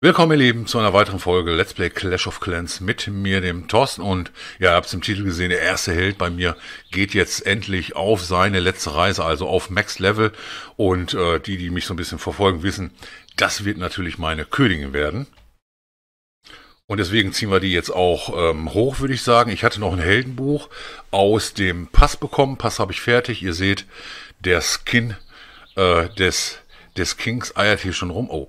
Willkommen, ihr Lieben, zu einer weiteren Folge Let's Play Clash of Clans mit mir, dem Thorsten. Und ja, ihr habt es im Titel gesehen, der erste Held bei mir geht jetzt endlich auf seine letzte Reise, also auf Max Level. Und äh, die, die mich so ein bisschen verfolgen, wissen, das wird natürlich meine Königin werden. Und deswegen ziehen wir die jetzt auch ähm, hoch, würde ich sagen. Ich hatte noch ein Heldenbuch aus dem Pass bekommen. Pass habe ich fertig. Ihr seht, der Skin äh, des, des Kings eiert hier schon rum. Oh,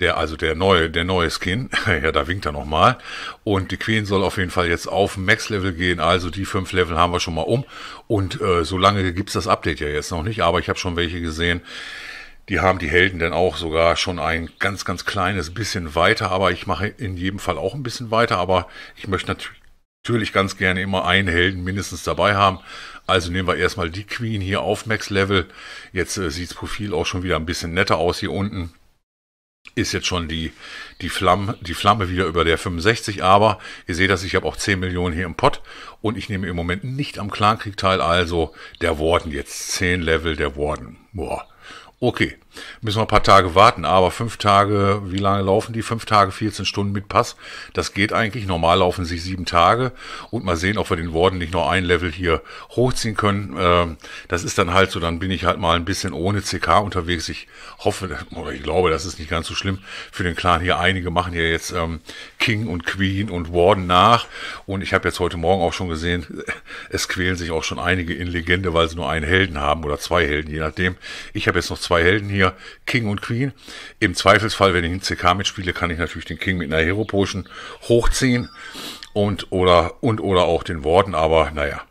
der, also der neue, der neue Skin, ja, da winkt er nochmal. Und die Queen soll auf jeden Fall jetzt auf Max-Level gehen. Also die fünf Level haben wir schon mal um. Und äh, so lange gibt's das Update ja jetzt noch nicht, aber ich habe schon welche gesehen. Die haben die Helden dann auch sogar schon ein ganz, ganz kleines bisschen weiter, aber ich mache in jedem Fall auch ein bisschen weiter, aber ich möchte natürlich natürlich ganz gerne immer einen Helden mindestens dabei haben. Also nehmen wir erstmal die Queen hier auf Max-Level. Jetzt äh, sieht das Profil auch schon wieder ein bisschen netter aus hier unten ist jetzt schon die, die, Flamme, die Flamme wieder über der 65, aber ihr seht das, ich habe auch 10 Millionen hier im Pott und ich nehme im Moment nicht am Klankrieg teil, also der Warden jetzt, 10 Level der Warden. Boah. Okay, Müssen wir ein paar Tage warten, aber fünf Tage, wie lange laufen die? Fünf Tage, 14 Stunden mit Pass. Das geht eigentlich. Normal laufen sich sieben Tage und mal sehen, ob wir den Warden nicht nur ein Level hier hochziehen können. Ähm, das ist dann halt so, dann bin ich halt mal ein bisschen ohne CK unterwegs. Ich hoffe, oder ich glaube, das ist nicht ganz so schlimm für den Clan hier. Einige machen ja jetzt ähm, King und Queen und Warden nach. Und ich habe jetzt heute Morgen auch schon gesehen, es quälen sich auch schon einige in Legende, weil sie nur einen Helden haben oder zwei Helden, je nachdem. Ich habe jetzt noch zwei Helden hier mir King und Queen. Im Zweifelsfall, wenn ich einen CK mitspiele, kann ich natürlich den King mit einer Hero Potion hochziehen und oder, und, oder auch den Worten, aber naja.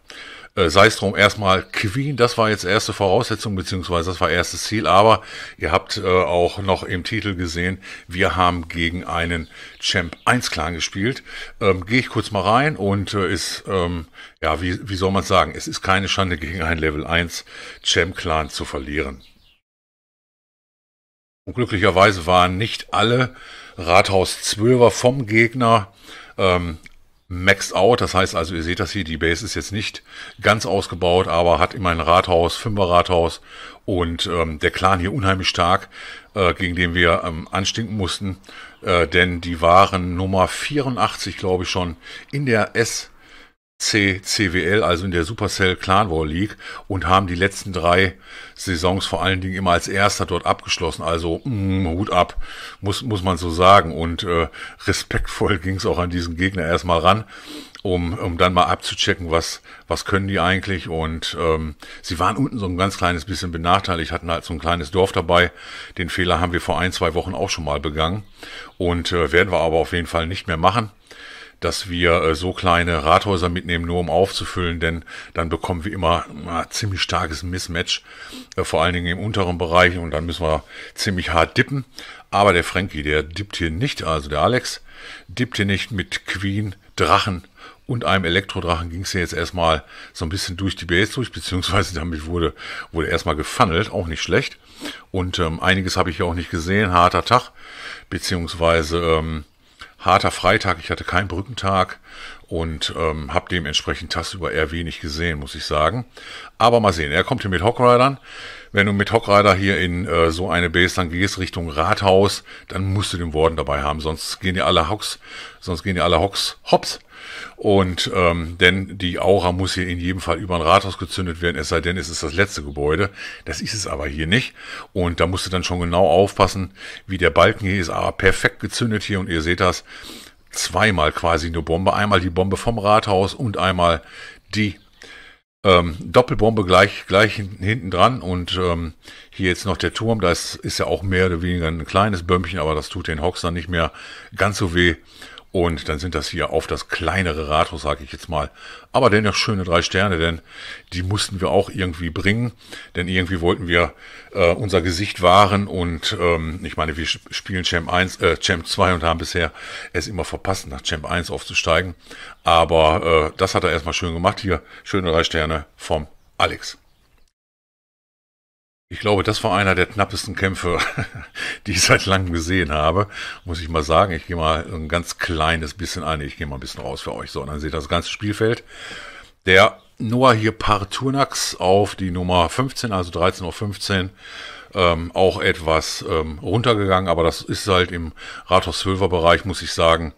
Äh, sei es drum, erstmal Queen, das war jetzt erste Voraussetzung, beziehungsweise das war erstes Ziel, aber ihr habt äh, auch noch im Titel gesehen, wir haben gegen einen Champ 1 Clan gespielt. Ähm, Gehe ich kurz mal rein und äh, ist, ähm, ja, wie, wie soll man sagen, es ist keine Schande, gegen einen Level 1 Champ Clan zu verlieren. Und glücklicherweise waren nicht alle Rathaus 12 vom Gegner ähm, maxed out. Das heißt also, ihr seht das hier, die Base ist jetzt nicht ganz ausgebaut, aber hat immer ein Rathaus, Fünfer Rathaus und ähm, der Clan hier unheimlich stark, äh, gegen den wir ähm, anstinken mussten. Äh, denn die waren Nummer 84, glaube ich schon, in der S CCWL, also in der Supercell Clan War League, und haben die letzten drei Saisons vor allen Dingen immer als erster dort abgeschlossen. Also mm, Hut ab, muss, muss man so sagen. Und äh, respektvoll ging es auch an diesen Gegner erstmal ran, um, um dann mal abzuchecken, was, was können die eigentlich. Und ähm, sie waren unten so ein ganz kleines bisschen benachteiligt, hatten halt so ein kleines Dorf dabei. Den Fehler haben wir vor ein, zwei Wochen auch schon mal begangen und äh, werden wir aber auf jeden Fall nicht mehr machen dass wir äh, so kleine Rathäuser mitnehmen, nur um aufzufüllen, denn dann bekommen wir immer ein ah, ziemlich starkes Mismatch, äh, vor allen Dingen im unteren Bereich und dann müssen wir ziemlich hart dippen. Aber der Frankie, der dippt hier nicht, also der Alex, dippt hier nicht mit Queen, Drachen und einem Elektrodrachen ging es ja jetzt erstmal so ein bisschen durch die Base durch, beziehungsweise damit wurde, wurde erstmal gefunnelt, auch nicht schlecht. Und ähm, einiges habe ich hier auch nicht gesehen, harter Tag, beziehungsweise ähm, harter Freitag, ich hatte keinen Brückentag und ähm, habe dementsprechend tagsüber eher wenig gesehen, muss ich sagen. Aber mal sehen, er kommt hier mit Hockridern. Wenn du mit Hockrider hier in äh, so eine Base dann gehst Richtung Rathaus, dann musst du den Worden dabei haben, sonst gehen die alle Hocks, sonst gehen die alle Hocks hops. Und ähm, denn die Aura muss hier in jedem Fall über ein Rathaus gezündet werden, es sei denn, es ist das letzte Gebäude. Das ist es aber hier nicht. Und da musst du dann schon genau aufpassen, wie der Balken hier ist. aber ah, perfekt gezündet hier und ihr seht das. Zweimal quasi eine Bombe. Einmal die Bombe vom Rathaus und einmal die ähm, Doppelbombe gleich, gleich hinten dran und ähm, hier jetzt noch der Turm, Da ist ja auch mehr oder weniger ein kleines Bömmchen, aber das tut den Hawks dann nicht mehr ganz so weh und dann sind das hier auf das kleinere Rathaus, sage ich jetzt mal. Aber dennoch schöne drei Sterne, denn die mussten wir auch irgendwie bringen. Denn irgendwie wollten wir äh, unser Gesicht wahren. Und ähm, ich meine, wir spielen Champ 1, äh, Champ 2 und haben bisher es immer verpasst, nach Champ 1 aufzusteigen. Aber äh, das hat er erstmal schön gemacht hier. Schöne drei Sterne vom Alex. Ich glaube, das war einer der knappesten Kämpfe, die ich seit langem gesehen habe. Muss ich mal sagen. Ich gehe mal ein ganz kleines bisschen ein. Ich gehe mal ein bisschen raus für euch. So, und dann seht ihr das ganze Spielfeld. Der Noah hier Parturnax auf die Nummer 15, also 13 auf 15 ähm, auch etwas ähm, runtergegangen, aber das ist halt im Rathaus 12er Bereich, muss ich sagen,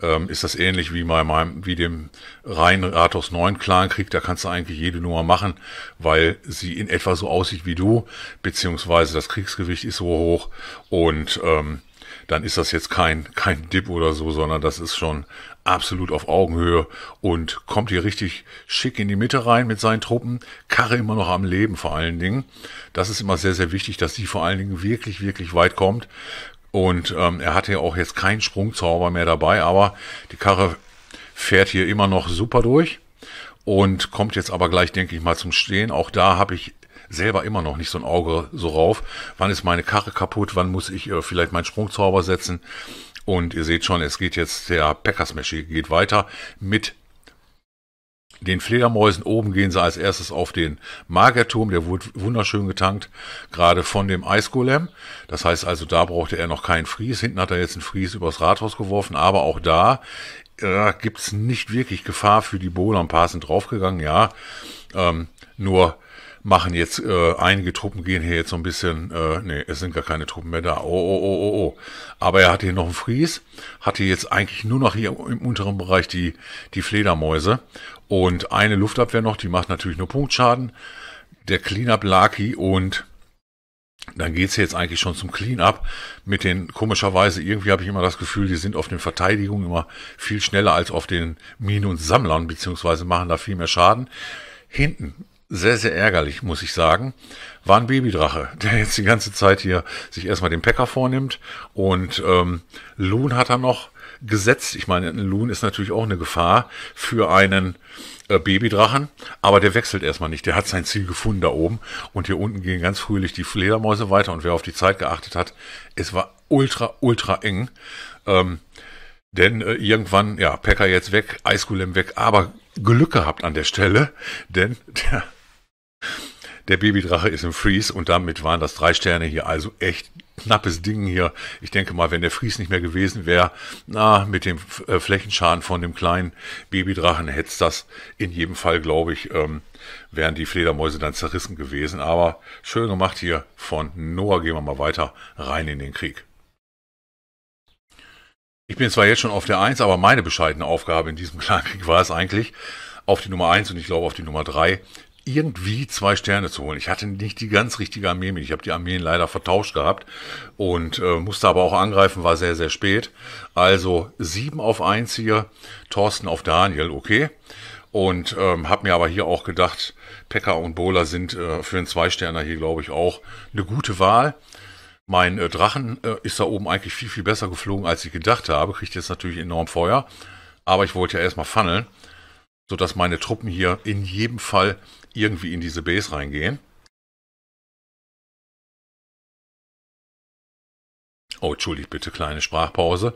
ähm, ist das ähnlich wie bei meinem, wie dem reinen Rathaus 9 Clan Krieg, Da kannst du eigentlich jede Nummer machen, weil sie in etwa so aussieht wie du, beziehungsweise das Kriegsgewicht ist so hoch und ähm, dann ist das jetzt kein, kein Dip oder so, sondern das ist schon absolut auf Augenhöhe und kommt hier richtig schick in die Mitte rein mit seinen Truppen. Karre immer noch am Leben vor allen Dingen. Das ist immer sehr, sehr wichtig, dass sie vor allen Dingen wirklich, wirklich weit kommt. Und ähm, er hatte ja auch jetzt keinen Sprungzauber mehr dabei, aber die Karre fährt hier immer noch super durch und kommt jetzt aber gleich, denke ich mal, zum Stehen. Auch da habe ich selber immer noch nicht so ein Auge so rauf. Wann ist meine Karre kaputt? Wann muss ich äh, vielleicht meinen Sprungzauber setzen? Und ihr seht schon, es geht jetzt, der Packersmash geht weiter mit den Fledermäusen. Oben gehen sie als erstes auf den Magerturm, der wurde wunderschön getankt, gerade von dem Eisgolem. Das heißt also, da brauchte er noch keinen Fries. Hinten hat er jetzt einen Fries übers Rathaus geworfen, aber auch da äh, gibt es nicht wirklich Gefahr für die Bowler. Ein paar sind draufgegangen, ja. Ähm, nur machen jetzt, äh, einige Truppen gehen hier jetzt so ein bisschen, äh, nee, es sind gar keine Truppen mehr da. Oh, oh, oh, oh, oh. Aber er hat hier noch einen Fries, hatte jetzt eigentlich nur noch hier im unteren Bereich die, die Fledermäuse und eine Luftabwehr noch, die macht natürlich nur Punktschaden. Der Cleanup Laki und dann geht's jetzt eigentlich schon zum Cleanup mit den, komischerweise, irgendwie habe ich immer das Gefühl, die sind auf den Verteidigungen immer viel schneller als auf den Minen und Sammlern, beziehungsweise machen da viel mehr Schaden. Hinten sehr, sehr ärgerlich, muss ich sagen, war ein Babydrache, der jetzt die ganze Zeit hier sich erstmal den Packer vornimmt. Und ähm, Loon hat er noch gesetzt. Ich meine, ein Loon ist natürlich auch eine Gefahr für einen äh, Babydrachen, aber der wechselt erstmal nicht. Der hat sein Ziel gefunden da oben. Und hier unten gehen ganz fröhlich die Fledermäuse weiter. Und wer auf die Zeit geachtet hat, es war ultra, ultra eng. Ähm, denn äh, irgendwann, ja, Packer jetzt weg, Eiskulem weg, aber Glück gehabt an der Stelle, denn der der Babydrache ist im Freeze und damit waren das drei Sterne hier. Also echt knappes Ding hier. Ich denke mal, wenn der Freeze nicht mehr gewesen wäre, na, mit dem äh, Flächenschaden von dem kleinen Babydrachen hätte es das in jedem Fall, glaube ich, ähm, wären die Fledermäuse dann zerrissen gewesen. Aber schön gemacht hier von Noah. Gehen wir mal weiter rein in den Krieg. Ich bin zwar jetzt schon auf der 1, aber meine bescheidene Aufgabe in diesem kleinen Krieg war es eigentlich, auf die Nummer 1 und ich glaube auf die Nummer 3 irgendwie zwei Sterne zu holen. Ich hatte nicht die ganz richtige Armee mit. Ich habe die Armeen leider vertauscht gehabt und äh, musste aber auch angreifen, war sehr, sehr spät. Also sieben auf eins hier, Thorsten auf Daniel, okay. Und ähm, habe mir aber hier auch gedacht, Pekka und Bola sind äh, für einen Zwei-Sterner hier, glaube ich, auch eine gute Wahl. Mein äh, Drachen äh, ist da oben eigentlich viel, viel besser geflogen, als ich gedacht habe. Kriegt jetzt natürlich enorm Feuer. Aber ich wollte ja erstmal funneln, sodass meine Truppen hier in jedem Fall irgendwie in diese Base reingehen. Oh, entschuldigt bitte, kleine Sprachpause.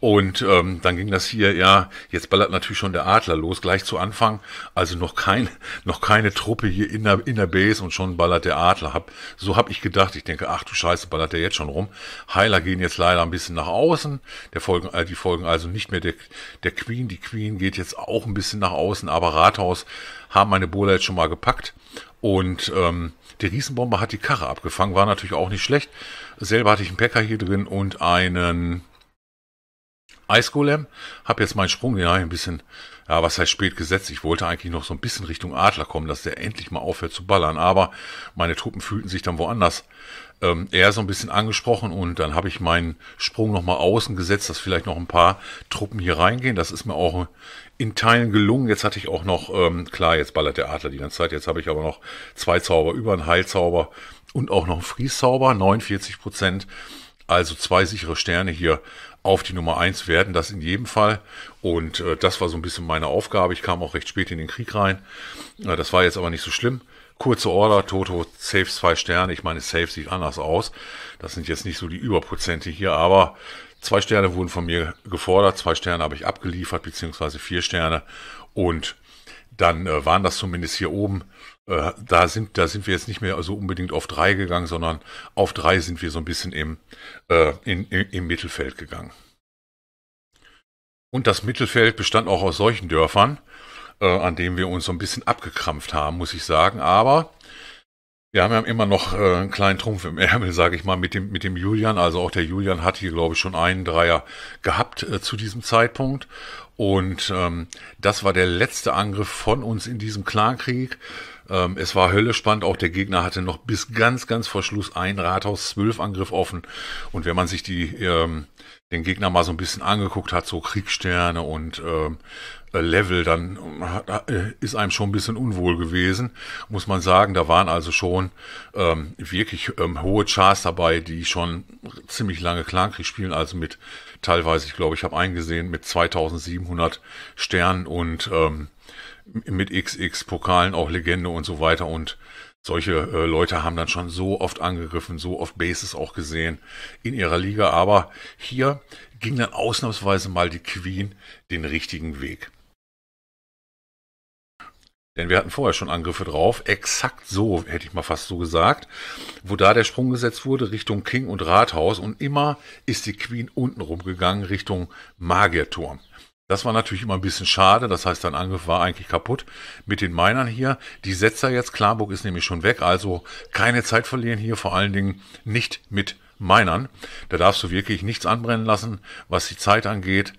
Und ähm, dann ging das hier, ja, jetzt ballert natürlich schon der Adler los, gleich zu Anfang. Also noch, kein, noch keine Truppe hier in der, in der Base und schon ballert der Adler. Hab, so habe ich gedacht. Ich denke, ach du Scheiße, ballert der jetzt schon rum. Heiler gehen jetzt leider ein bisschen nach außen. Der folgen, äh, die folgen also nicht mehr der, der Queen. Die Queen geht jetzt auch ein bisschen nach außen, aber Rathaus haben meine Bowler jetzt schon mal gepackt. Und ähm, die Riesenbombe hat die Karre abgefangen, war natürlich auch nicht schlecht. Selber hatte ich einen Packer hier drin und einen Ice Golem, Habe jetzt meinen Sprung ja ein bisschen, ja, was heißt spät gesetzt. Ich wollte eigentlich noch so ein bisschen Richtung Adler kommen, dass der endlich mal aufhört zu ballern. Aber meine Truppen fühlten sich dann woanders. Ähm, eher so ein bisschen angesprochen und dann habe ich meinen Sprung nochmal außen gesetzt, dass vielleicht noch ein paar Truppen hier reingehen. Das ist mir auch in Teilen gelungen. Jetzt hatte ich auch noch, ähm, klar, jetzt ballert der Adler die ganze Zeit. Jetzt habe ich aber noch zwei Zauber über, einen Heilzauber und auch noch einen Frieszauber, 49 Prozent. Also zwei sichere Sterne hier auf die Nummer eins werden, das in jedem Fall. Und äh, das war so ein bisschen meine Aufgabe. Ich kam auch recht spät in den Krieg rein. Äh, das war jetzt aber nicht so schlimm. Kurze Order, Toto, Safe zwei Sterne. Ich meine, Safe sieht anders aus. Das sind jetzt nicht so die Überprozente hier, aber zwei Sterne wurden von mir gefordert, zwei Sterne habe ich abgeliefert, beziehungsweise vier Sterne. Und dann äh, waren das zumindest hier oben äh, da sind, da sind wir jetzt nicht mehr so unbedingt auf drei gegangen, sondern auf drei sind wir so ein bisschen im, äh, in, im, im Mittelfeld gegangen. Und das Mittelfeld bestand auch aus solchen Dörfern, äh, an denen wir uns so ein bisschen abgekrampft haben, muss ich sagen. Aber wir haben ja immer noch äh, einen kleinen Trumpf im Ärmel, sage ich mal, mit dem, mit dem Julian. Also auch der Julian hat hier, glaube ich, schon einen Dreier gehabt äh, zu diesem Zeitpunkt. Und ähm, das war der letzte Angriff von uns in diesem Clankrieg. Ähm, es war Hölle spannend, auch der Gegner hatte noch bis ganz, ganz vor Schluss ein Rathaus zwölf Angriff offen. Und wenn man sich die, ähm, den Gegner mal so ein bisschen angeguckt hat, so Kriegssterne und ähm, äh, Level, dann äh, ist einem schon ein bisschen unwohl gewesen, muss man sagen. Da waren also schon ähm, wirklich ähm, hohe Chars dabei, die schon ziemlich lange Clankrieg spielen, also mit teilweise, ich glaube, ich habe eingesehen, mit 2700 Sternen und ähm, mit XX-Pokalen auch Legende und so weiter und solche äh, Leute haben dann schon so oft angegriffen, so oft Bases auch gesehen in ihrer Liga. Aber hier ging dann ausnahmsweise mal die Queen den richtigen Weg. Denn wir hatten vorher schon Angriffe drauf. Exakt so, hätte ich mal fast so gesagt. Wo da der Sprung gesetzt wurde, Richtung King und Rathaus. Und immer ist die Queen unten rumgegangen, Richtung Magierturm. Das war natürlich immer ein bisschen schade. Das heißt, dein Angriff war eigentlich kaputt mit den Minern hier. Die Setzer jetzt, Klarburg ist nämlich schon weg, also keine Zeit verlieren hier, vor allen Dingen nicht mit Minern. Da darfst du wirklich nichts anbrennen lassen, was die Zeit angeht.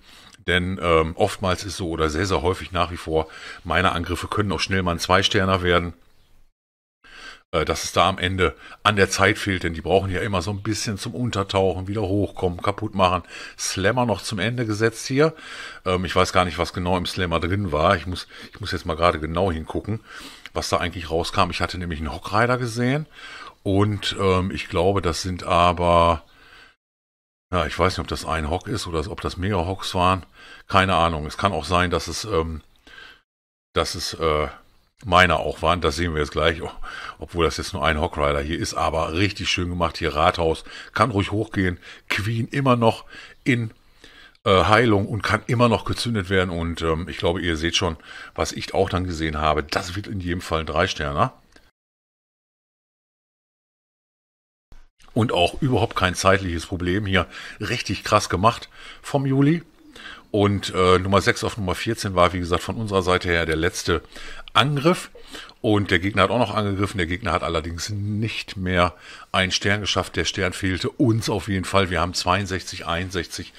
Denn ähm, oftmals ist so oder sehr, sehr häufig nach wie vor, meine Angriffe können auch schnell mal ein Zweisterner werden. Äh, dass es da am Ende an der Zeit fehlt, denn die brauchen ja immer so ein bisschen zum Untertauchen, wieder hochkommen, kaputt machen. Slammer noch zum Ende gesetzt hier. Ähm, ich weiß gar nicht, was genau im Slammer drin war. Ich muss, ich muss jetzt mal gerade genau hingucken, was da eigentlich rauskam. Ich hatte nämlich einen Hockrider gesehen und ähm, ich glaube, das sind aber, ja, ich weiß nicht, ob das ein Hock ist oder ob das mehrere Hocks waren. Keine Ahnung. Es kann auch sein, dass es, ähm, dass es, äh, meiner auch waren. Das sehen wir jetzt gleich, oh, obwohl das jetzt nur ein Hockrider hier ist, aber richtig schön gemacht. Hier Rathaus kann ruhig hochgehen. Queen immer noch in äh, Heilung und kann immer noch gezündet werden. Und ähm, ich glaube, ihr seht schon, was ich auch dann gesehen habe. Das wird in jedem Fall ein Drei-Sterner. Und auch überhaupt kein zeitliches Problem. Hier richtig krass gemacht vom Juli. Und äh, Nummer 6 auf Nummer 14 war, wie gesagt, von unserer Seite her der letzte Angriff. Und der Gegner hat auch noch angegriffen. Der Gegner hat allerdings nicht mehr einen Stern geschafft. Der Stern fehlte uns auf jeden Fall. Wir haben 62, 61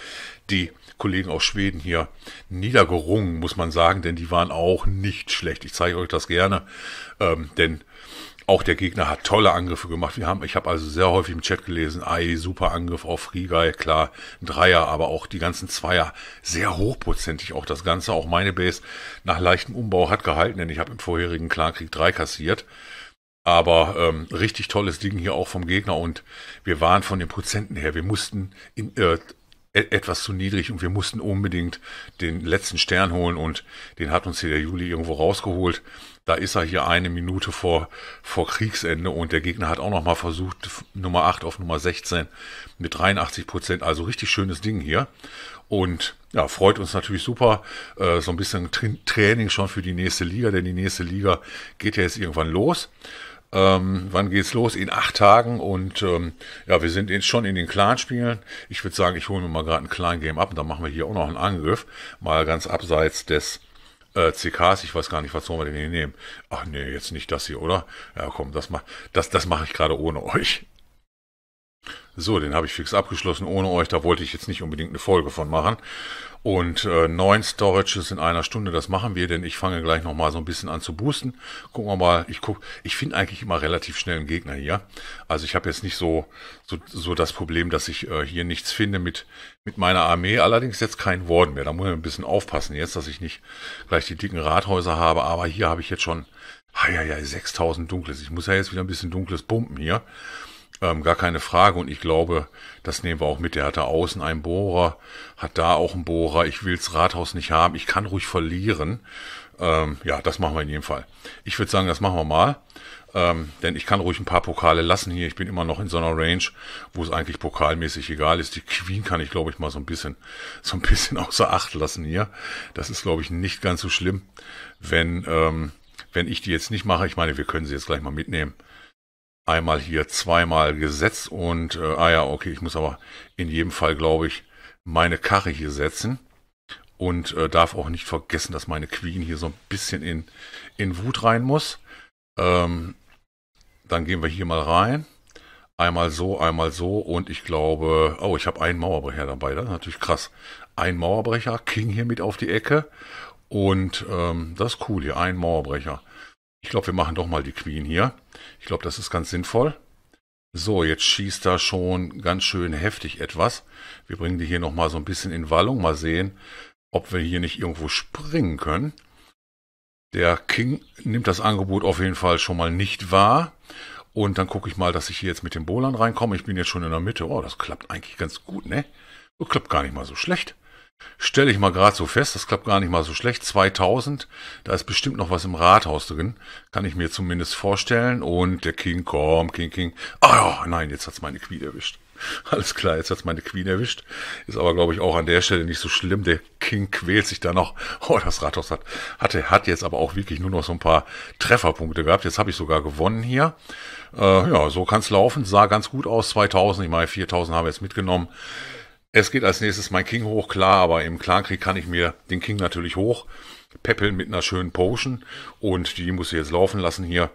die Kollegen aus Schweden hier niedergerungen, muss man sagen, denn die waren auch nicht schlecht. Ich zeige euch das gerne, ähm, denn auch der Gegner hat tolle Angriffe gemacht. Wir haben, ich habe also sehr häufig im Chat gelesen, Ei, super Angriff auf Friegai, klar, ein Dreier, aber auch die ganzen Zweier, sehr hochprozentig auch das Ganze. Auch meine Base nach leichtem Umbau hat gehalten, denn ich habe im vorherigen Clankrieg drei kassiert. Aber ähm, richtig tolles Ding hier auch vom Gegner und wir waren von den Prozenten her, wir mussten in, äh, e-, etwas zu niedrig und wir mussten unbedingt den letzten Stern holen und den hat uns hier der Juli irgendwo rausgeholt da ist er hier eine Minute vor, vor Kriegsende und der Gegner hat auch nochmal versucht, Nummer 8 auf Nummer 16 mit 83 Prozent. Also richtig schönes Ding hier. Und ja, freut uns natürlich super. Äh, so ein bisschen Tra Training schon für die nächste Liga, denn die nächste Liga geht ja jetzt irgendwann los. Ähm, wann geht's los? In acht Tagen und ähm, ja, wir sind jetzt schon in den Clan-Spielen. Ich würde sagen, ich hole mir mal gerade ein Clan-Game ab und dann machen wir hier auch noch einen Angriff. Mal ganz abseits des äh, CKs, ich weiß gar nicht, was sollen wir denn hier nehmen? Ach nee, jetzt nicht das hier, oder? Ja komm, das, mach, das, das mache ich gerade ohne euch. So, den habe ich fix abgeschlossen ohne euch, da wollte ich jetzt nicht unbedingt eine Folge von machen. Und äh, neun Storages in einer Stunde, das machen wir, denn ich fange gleich nochmal so ein bisschen an zu boosten. Gucken wir mal, ich guck, ich finde eigentlich immer relativ schnell einen Gegner hier. Also ich habe jetzt nicht so, so, so das Problem, dass ich äh, hier nichts finde mit, mit meiner Armee. Allerdings jetzt kein Worden mehr. Da muss ich ein bisschen aufpassen jetzt, dass ich nicht gleich die dicken Rathäuser habe. Aber hier habe ich jetzt schon, ja, ja, 6000 Dunkles. Ich muss ja jetzt wieder ein bisschen Dunkles pumpen hier. Ähm, gar keine Frage. Und ich glaube, das nehmen wir auch mit. Der hat da außen einen Bohrer, hat da auch einen Bohrer. Ich will's Rathaus nicht haben. Ich kann ruhig verlieren. Ähm, ja, das machen wir in jedem Fall. Ich würde sagen, das machen wir mal. Ähm, denn ich kann ruhig ein paar Pokale lassen hier. Ich bin immer noch in so einer Range, wo es eigentlich pokalmäßig egal ist. Die Queen kann ich, glaube ich, mal so ein bisschen, so ein bisschen außer Acht lassen hier. Das ist, glaube ich, nicht ganz so schlimm, wenn, ähm, wenn ich die jetzt nicht mache. Ich meine, wir können sie jetzt gleich mal mitnehmen einmal hier, zweimal gesetzt und, äh, ah ja, okay, ich muss aber in jedem Fall, glaube ich, meine Karre hier setzen. Und äh, darf auch nicht vergessen, dass meine Queen hier so ein bisschen in, in Wut rein muss. Ähm, dann gehen wir hier mal rein. Einmal so, einmal so und ich glaube, oh, ich habe einen Mauerbrecher dabei, das ist natürlich krass. Ein Mauerbrecher, King hier mit auf die Ecke und ähm, das ist cool hier, ein Mauerbrecher. Ich glaube, wir machen doch mal die Queen hier. Ich glaube, das ist ganz sinnvoll. So, jetzt schießt da schon ganz schön heftig etwas. Wir bringen die hier nochmal so ein bisschen in Wallung. Mal sehen, ob wir hier nicht irgendwo springen können. Der King nimmt das Angebot auf jeden Fall schon mal nicht wahr. Und dann gucke ich mal, dass ich hier jetzt mit dem Bolan reinkomme. Ich bin jetzt schon in der Mitte. Oh, das klappt eigentlich ganz gut, ne? Das klappt gar nicht mal so schlecht. Stelle ich mal gerade so fest, das klappt gar nicht mal so schlecht. 2000, da ist bestimmt noch was im Rathaus drin, kann ich mir zumindest vorstellen. Und der King, komm, King, King. Ah oh, nein, jetzt hat's meine Queen erwischt. Alles klar, jetzt hat's meine Queen erwischt. Ist aber, glaube ich, auch an der Stelle nicht so schlimm. Der King quält sich da noch. Oh, das Rathaus hat, hatte, hat jetzt aber auch wirklich nur noch so ein paar Trefferpunkte gehabt. Jetzt habe ich sogar gewonnen hier. Äh, ja, so kann's laufen. Sah ganz gut aus. 2000, ich meine, 4000 haben wir jetzt mitgenommen. Es geht als nächstes mein King hoch, klar, aber im Clankrieg kann ich mir den King natürlich hoch peppeln mit einer schönen Potion und die muss ich jetzt laufen lassen hier.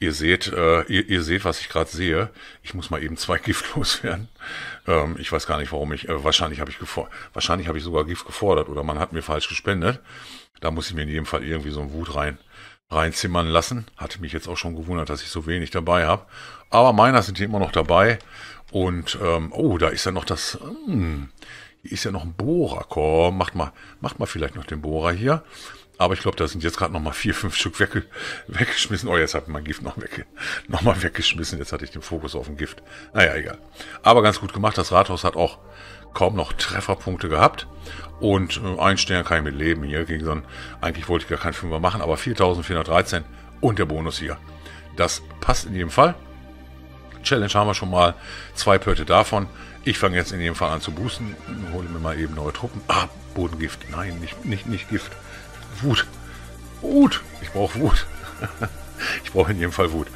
Ihr seht, äh, ihr, ihr, seht, was ich gerade sehe. Ich muss mal eben zwei Gift loswerden. Ähm, ich weiß gar nicht, warum ich, äh, wahrscheinlich habe ich wahrscheinlich habe ich sogar Gift gefordert oder man hat mir falsch gespendet. Da muss ich mir in jedem Fall irgendwie so einen Wut rein reinzimmern lassen. Hatte mich jetzt auch schon gewundert, dass ich so wenig dabei habe. Aber meiner sind hier immer noch dabei. Und, ähm, oh, da ist ja noch das, Hm, hier ist ja noch ein Bohrer. Komm, macht mal, macht mal vielleicht noch den Bohrer hier. Aber ich glaube, da sind jetzt gerade nochmal vier, fünf Stück wegge weggeschmissen. Oh, jetzt hat mein Gift noch wegge nochmal weggeschmissen. Jetzt hatte ich den Fokus auf dem Gift. Naja, egal. Aber ganz gut gemacht. Das Rathaus hat auch kaum noch Trefferpunkte gehabt. Und äh, ein Stern kann ich mit leben hier gegen so einen. Eigentlich wollte ich gar keinen Fünfer machen, aber 4413 und der Bonus hier. Das passt in jedem Fall. Challenge haben wir schon mal. Zwei Pötte davon. Ich fange jetzt in jedem Fall an zu boosten. Hole mir mal eben neue Truppen. Ah, Bodengift. Nein, nicht, nicht, nicht Gift. Wut. Wut. Ich brauche Wut. ich brauche in jedem Fall Wut.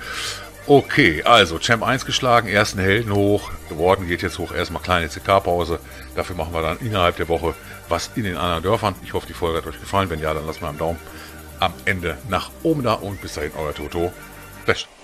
Okay, also Champ 1 geschlagen, ersten Helden hoch, Warden geht jetzt hoch, erstmal kleine CK-Pause. Dafür machen wir dann innerhalb der Woche was in den anderen Dörfern. Ich hoffe, die Folge hat euch gefallen. Wenn ja, dann lasst mal einen Daumen am Ende nach oben da und bis dahin euer Toto. Best.